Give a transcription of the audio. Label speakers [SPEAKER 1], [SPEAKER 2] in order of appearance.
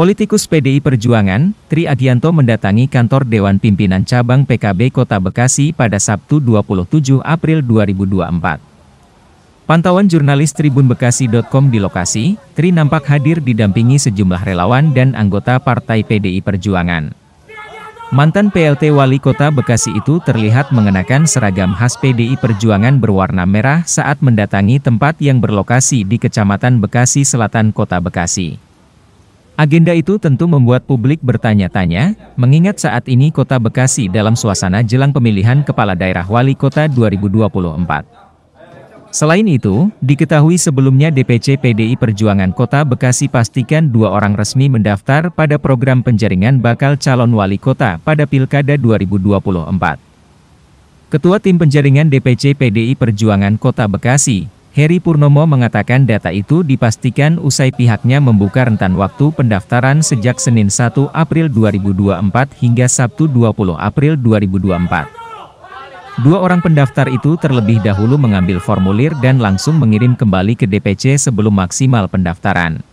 [SPEAKER 1] Politikus PDI Perjuangan, Tri Agianto mendatangi kantor Dewan Pimpinan Cabang PKB Kota Bekasi pada Sabtu 27 April 2024. Pantauan jurnalis Tribun Bekasi.com di lokasi, Tri nampak hadir didampingi sejumlah relawan dan anggota Partai PDI Perjuangan. Mantan PLT Wali Kota Bekasi itu terlihat mengenakan seragam khas PDI Perjuangan berwarna merah saat mendatangi tempat yang berlokasi di Kecamatan Bekasi Selatan Kota Bekasi. Agenda itu tentu membuat publik bertanya-tanya, mengingat saat ini kota Bekasi dalam suasana jelang pemilihan Kepala Daerah Wali Kota 2024. Selain itu, diketahui sebelumnya DPC PDI Perjuangan Kota Bekasi pastikan dua orang resmi mendaftar pada program penjaringan bakal calon wali kota pada Pilkada 2024. Ketua Tim Penjaringan DPC PDI Perjuangan Kota Bekasi, Heri Purnomo mengatakan data itu dipastikan usai pihaknya membuka rentan waktu pendaftaran sejak Senin 1 April 2024 hingga Sabtu 20 April 2024. Dua orang pendaftar itu terlebih dahulu mengambil formulir dan langsung mengirim kembali ke DPC sebelum maksimal pendaftaran.